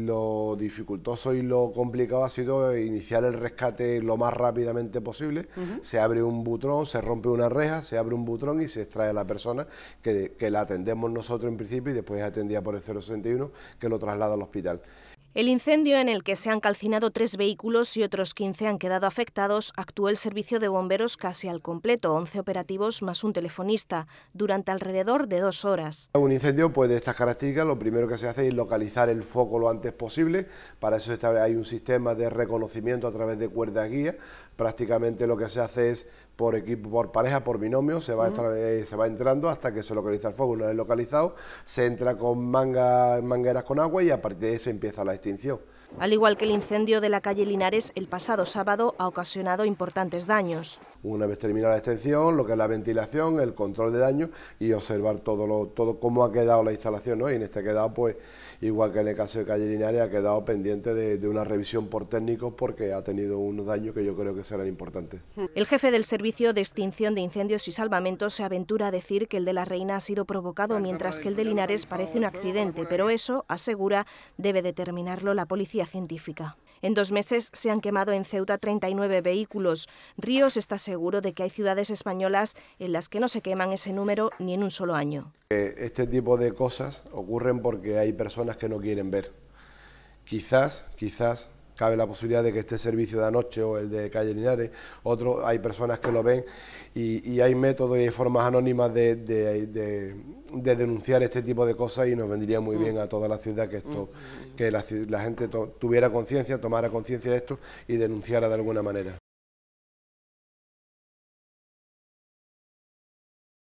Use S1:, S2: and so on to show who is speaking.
S1: Lo dificultoso y lo complicado ha sido iniciar el rescate lo más rápidamente posible. Se abre un butrón, se rompe una reja, se abre un butrón y se extrae a la persona que, que la atendemos nosotros en principio y después es atendida por el 061 que lo traslada al hospital.
S2: El incendio en el que se han calcinado tres vehículos y otros 15 han quedado afectados actuó el servicio de bomberos casi al completo, 11 operativos más un telefonista, durante alrededor de dos horas.
S1: Un incendio pues, de estas características lo primero que se hace es localizar el foco lo antes posible, para eso hay un sistema de reconocimiento a través de cuerda guía, prácticamente lo que se hace es por equipo, por pareja, por binomio, se va, eh, se va entrando hasta que se localiza el foco, una vez localizado se entra con manga, mangueras con agua y a partir de ahí empieza la atenção.
S2: Al igual que el incendio de la calle Linares el pasado sábado ha ocasionado importantes daños.
S1: Una vez terminada la extensión, lo que es la ventilación, el control de daños y observar todo, lo, todo cómo ha quedado la instalación. Y en este quedado, pues, igual que en el caso de calle Linares, ha quedado pendiente de, de una revisión por técnicos porque ha tenido unos daños que yo creo que serán importantes.
S2: El jefe del Servicio de Extinción de Incendios y Salvamento se aventura a decir que el de la Reina ha sido provocado, mientras que el de Linares parece un accidente, pero eso, asegura, debe determinarlo la policía científica. En dos meses se han quemado en Ceuta 39 vehículos. Ríos está seguro de que hay ciudades españolas en las que no se queman ese número ni en un solo año.
S1: Eh, este tipo de cosas ocurren porque hay personas que no quieren ver. Quizás, quizás cabe la posibilidad de que este servicio de anoche o el de calle Linares, otro, hay personas que lo ven y, hay métodos y formas anónimas de, denunciar este tipo de cosas y nos vendría muy bien a toda la ciudad que esto, que la, gente tuviera conciencia, tomara conciencia de esto y denunciara de alguna manera.